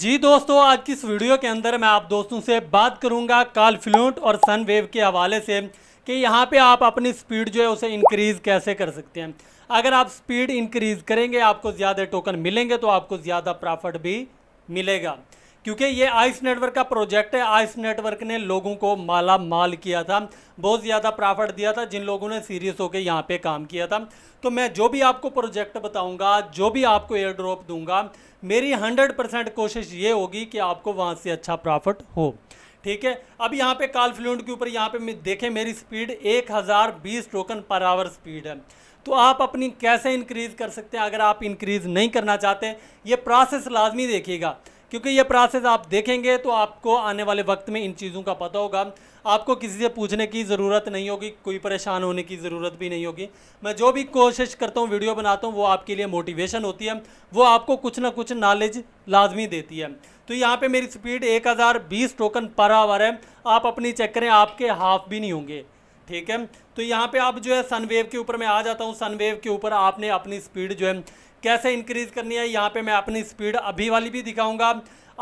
जी दोस्तों आज की इस वीडियो के अंदर मैं आप दोस्तों से बात करूंगा काल फ्लूट और सन वेव के हवाले से कि यहाँ पे आप अपनी स्पीड जो है उसे इंक्रीज़ कैसे कर सकते हैं अगर आप स्पीड इंक्रीज़ करेंगे आपको ज़्यादा टोकन मिलेंगे तो आपको ज़्यादा प्रॉफिट भी मिलेगा क्योंकि ये आइस नेटवर्क का प्रोजेक्ट है आइस नेटवर्क ने लोगों को माला माल किया था बहुत ज़्यादा प्रॉफिट दिया था जिन लोगों ने सीरियस होकर यहाँ पे काम किया था तो मैं जो भी आपको प्रोजेक्ट बताऊँगा जो भी आपको एयर ड्रॉप दूंगा मेरी हंड्रेड परसेंट कोशिश ये होगी कि आपको वहाँ से अच्छा प्रॉफिट हो ठीक है अब यहाँ पे काल फ्लूड के ऊपर यहाँ पे देखें मेरी स्पीड एक हज़ार बीस टोकन पर आवर स्पीड है तो आप अपनी कैसे इंक्रीज़ कर सकते हैं अगर आप इंक्रीज़ नहीं करना चाहते ये प्रोसेस लाजमी देखिएगा क्योंकि ये प्रोसेस आप देखेंगे तो आपको आने वाले वक्त में इन चीज़ों का पता होगा आपको किसी से पूछने की ज़रूरत नहीं होगी कोई परेशान होने की ज़रूरत भी नहीं होगी मैं जो भी कोशिश करता हूँ वीडियो बनाता हूँ वो आपके लिए मोटिवेशन होती है वो आपको कुछ ना कुछ नॉलेज लाजमी देती है तो यहाँ पे मेरी स्पीड 1020 टोकन पर आवर है आप अपनी चेक करें आपके हाफ भी नहीं होंगे ठीक है तो यहाँ पर आप जो है सनवेव के ऊपर मैं आ जाता हूँ सनवेव के ऊपर आपने अपनी स्पीड जो है कैसे इंक्रीज़ करनी है यहाँ पे मैं अपनी स्पीड अभी वाली भी दिखाऊंगा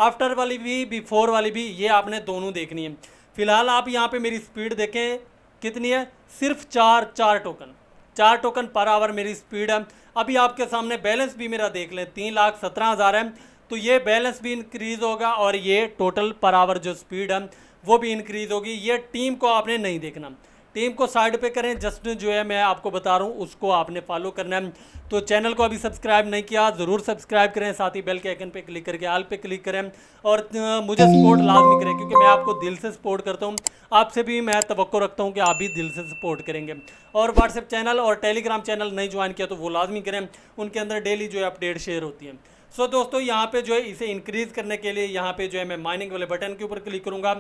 आफ्टर वाली भी बिफोर वाली भी ये आपने दोनों देखनी है फ़िलहाल आप यहाँ पे मेरी स्पीड देखें कितनी है सिर्फ चार चार टोकन चार टोकन पर आवर मेरी स्पीड है अभी आपके सामने बैलेंस भी मेरा देख लें तीन लाख सत्रह हज़ार है तो ये बैलेंस भी इंक्रीज़ होगा और ये टोटल पर आवर जो स्पीड है वो भी इंक्रीज़ होगी ये टीम को आपने नहीं देखना टीम को साइड पे करें जस्ट जो है मैं आपको बता रहा हूँ उसको आपने फॉलो करना है तो चैनल को अभी सब्सक्राइब नहीं किया ज़रूर सब्सक्राइब करें साथ ही बेल के आइकन पे क्लिक करके आल पे क्लिक करें और मुझे सपोर्ट लाजमी करें क्योंकि मैं आपको दिल से सपोर्ट करता हूँ आपसे भी मैं तो रखता हूँ कि आप भी दिल से सपोर्ट करेंगे और व्हाट्सएप चैनल और टेलीग्राम चैनल नहीं ज्वाइन किया तो वो लाजमी करें उनके अंदर डेली जो है अपडेट शेयर होती है सो so, दोस्तों यहाँ पे जो है इसे इंक्रीज़ करने के लिए यहाँ पे जो है मैं माइनिंग वाले बटन के ऊपर क्लिक करूँगा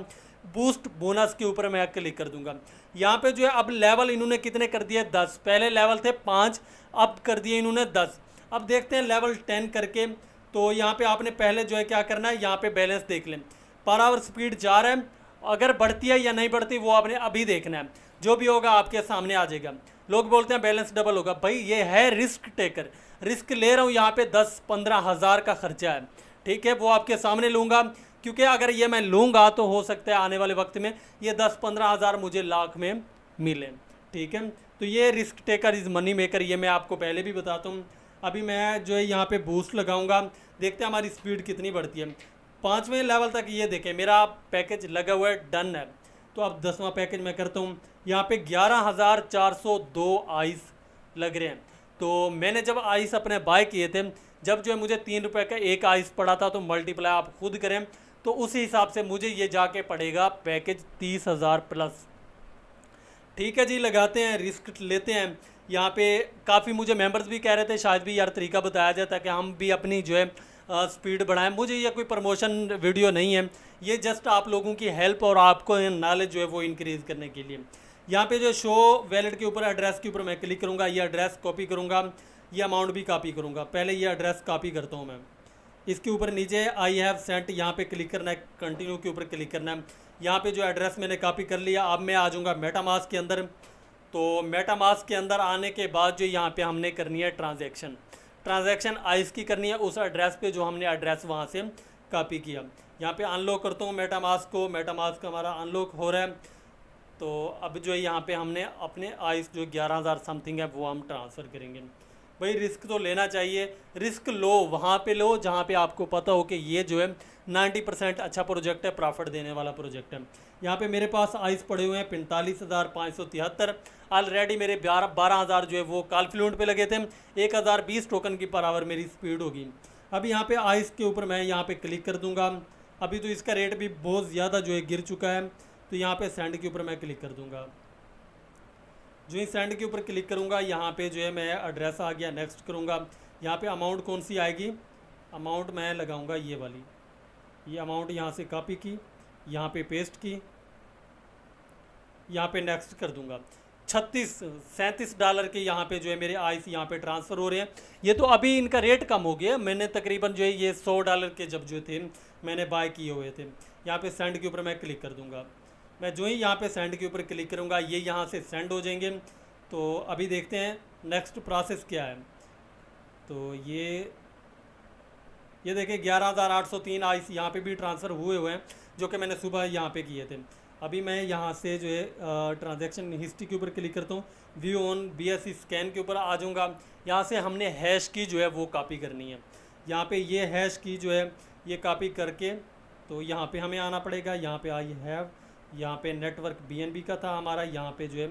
बूस्ट बोनस के ऊपर मैं क्लिक कर दूंगा यहाँ पे जो है अब लेवल इन्होंने कितने कर दिए दस पहले लेवल थे पाँच अब कर दिए इन्होंने दस अब देखते हैं लेवल टेन करके तो यहाँ पे आपने पहले जो है क्या करना है यहाँ पे बैलेंस देख लें पर आवर स्पीड जा रहा है अगर बढ़ती है या नहीं बढ़ती वो आपने अभी देखना है जो भी होगा आपके सामने आ जाएगा लोग बोलते हैं बैलेंस डबल होगा भाई ये है रिस्क टेकर रिस्क ले रहा हूँ यहाँ पे दस पंद्रह हज़ार का खर्चा है ठीक है वो आपके सामने लूँगा क्योंकि अगर ये मैं लूँगा तो हो सकता है आने वाले वक्त में ये दस पंद्रह हज़ार मुझे लाख में मिले ठीक है तो ये risk taker is money maker ये मैं आपको पहले भी बताता हूँ अभी मैं जो है यहाँ पर बूस्ट लगाऊँगा देखते हैं हमारी स्पीड कितनी बढ़ती है पाँचवें लेवल तक ये देखें मेरा पैकेज लगा हुआ है डन है तो अब दसवां पैकेज मैं करता हूँ यहाँ पे ग्यारह हज़ार चार सौ दो आइस लग रहे हैं तो मैंने जब आइस अपने बाय किए थे जब जो है मुझे तीन रुपये का एक आइस पड़ा था तो मल्टीप्लाई आप खुद करें तो उसी हिसाब से मुझे ये जाके पड़ेगा पैकेज तीस हज़ार प्लस ठीक है जी लगाते हैं रिस्क लेते हैं यहाँ पे काफ़ी मुझे मेंबर्स भी कह रहे थे शायद भी यार तरीका बताया जाए ताकि हम भी अपनी जो है स्पीड बढ़ाएं मुझे ये कोई प्रमोशन वीडियो नहीं है ये जस्ट आप लोगों की हेल्प और आपको नॉलेज जो है वो इंक्रीज़ करने के लिए यहाँ पे जो शो वैलेट के ऊपर एड्रेस के ऊपर मैं क्लिक करूँगा ये एड्रेस कॉपी करूँगा ये अमाउंट भी कॉपी करूँगा पहले ये एड्रेस कॉपी करता हूँ मैं इसके ऊपर नीचे आई हैव सेंट यहाँ पे क्लिक करना है कंटिन्यू के ऊपर क्लिक करना है यहाँ पे जो एड्रेस मैंने कॉपी कर लिया अब मैं आ जाऊँगा मेटामास के अंदर तो मेटामास के अंदर आने के बाद जो यहाँ पर हमने करनी है ट्रांजेक्शन ट्रांजेक्शन आइस की करनी है उस एड्रेस पर जो हमने एड्रेस वहाँ से कापी किया यहाँ पर अनलॉक करता हूँ मेटामास को मेटामास का हमारा अनलॉक हो रहा है तो अब जो है यहाँ पे हमने अपने आइस जो ग्यारह हज़ार समथिंग है वो हम ट्रांसफ़र करेंगे भाई रिस्क तो लेना चाहिए रिस्क लो वहाँ पे लो जहाँ पे आपको पता हो कि ये जो है 90 परसेंट अच्छा प्रोजेक्ट है प्रॉफिट देने वाला प्रोजेक्ट है यहाँ पे मेरे पास आइस पड़े हुए हैं पैंतालीस हज़ार पाँच सौ तिहत्तर ऑलरेडी मेरे बारह बारह हज़ार जो है वो कालफ्लूट पे लगे थे एक हज़ार बीस टोकन की पर आवर मेरी स्पीड होगी अब यहाँ पर आइस के ऊपर मैं यहाँ पर क्लिक कर दूँगा अभी तो इसका रेट भी बहुत ज़्यादा जो है गिर चुका है तो यहाँ पे सेंड के ऊपर मैं क्लिक कर दूँगा जो ही सेंड के ऊपर क्लिक करूँगा यहाँ पे जो है मैं एड्रेस आ गया नेक्स्ट करूँगा यहाँ पे अमाउंट कौन सी आएगी अमाउंट मैं लगाऊँगा ये वाली ये अमाउंट यहाँ से कॉपी की यहाँ पे पेस्ट की यहाँ पे नेक्स्ट कर दूँगा छत्तीस सैंतीस डॉलर के यहाँ पे जो है मेरे आई सी यहाँ पे ट्रांसफ़र हो रहे हैं ये तो अभी इनका रेट कम हो गया मैंने तकरीबन जो है ये सौ डॉलर के जब जो थे मैंने बाय किए हुए थे यहाँ पे सेंड के ऊपर मैं क्लिक कर दूँगा मैं जो ही यहाँ पे सेंड के ऊपर क्लिक करूँगा ये यहाँ से सेंड हो जाएंगे तो अभी देखते हैं नेक्स्ट प्रोसेस क्या है तो ये ये देखें ग्यारह हज़ार आठ सौ तीन आई यहाँ पर भी ट्रांसफ़र हुए हुए हैं जो कि मैंने सुबह यहाँ पे किए थे अभी मैं यहाँ से जो है ट्रांजेक्शन हिस्ट्री के ऊपर क्लिक करता हूँ व्यू ऑन सी स्कैन के ऊपर आ जाऊँगा यहाँ से हमने हैश की जो है वो कापी करनी है यहाँ पर ये हैश की जो है ये कापी करके तो यहाँ पे हमें आना पड़ेगा यहाँ पे आई हैव यहाँ पे नेटवर्क बीएनबी का था हमारा यहाँ पे जो है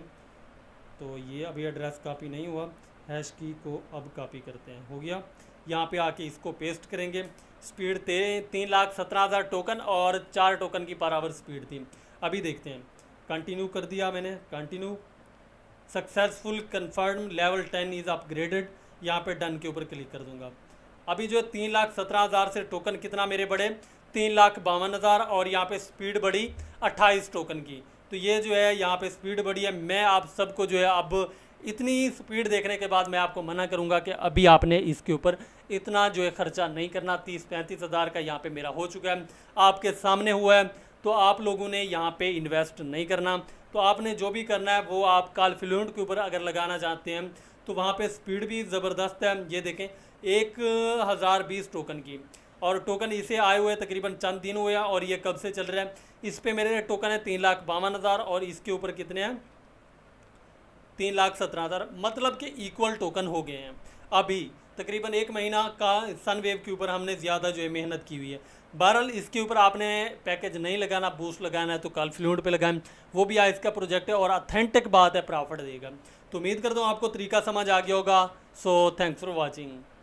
तो ये अभी एड्रेस कापी नहीं हुआ हैश की को अब कापी करते हैं हो गया यहाँ पे आके इसको पेस्ट करेंगे स्पीड थे तीन लाख सत्रह हज़ार टोकन और चार टोकन की पर आवर स्पीड थी अभी देखते हैं कंटिन्यू कर दिया मैंने continue successful confirm level ten is upgraded यहाँ पे डन के ऊपर क्लिक कर दूंगा अभी जो तीन लाख सत्रह हज़ार से टोकन कितना मेरे बढ़े तीन लाख बावन हज़ार और यहाँ पे स्पीड बढ़ी अट्ठाईस टोकन की तो ये जो है यहाँ पे स्पीड बढ़ी है मैं आप सबको जो है अब इतनी स्पीड देखने के बाद मैं आपको मना करूँगा कि अभी आपने इसके ऊपर इतना जो है ख़र्चा नहीं करना तीस पैंतीस हज़ार का यहाँ पर मेरा हो चुका है आपके सामने हुआ है तो आप लोगों ने यहाँ पर इन्वेस्ट नहीं करना तो आपने जो भी करना है वो आप काल फिलूट के ऊपर अगर लगाना चाहते हैं तो वहाँ पे स्पीड भी ज़बरदस्त है ये देखें एक हज़ार बीस टोकन की और टोकन इसे आए हुए तकरीबन चंद दिन हुए और ये कब से चल रहे हैं इस पर मेरे टोकन है तीन लाख बावन हज़ार और इसके ऊपर कितने हैं तीन लाख सत्रह हज़ार मतलब कि इक्वल टोकन हो गए हैं अभी तकरीबन एक महीना का सन वेव के ऊपर हमने ज़्यादा जो है मेहनत की हुई है बहरहाल इसके ऊपर आपने पैकेज नहीं लगाना बूस्ट लगाना है तो कल फ्लूड पर लगाएं वो भी आज का प्रोजेक्ट है और अथेंटिक बात है प्रॉफिट देगा तो उम्मीद करता हूँ आपको तरीका समझ आ गया होगा सो थैंक्स फॉर वॉचिंग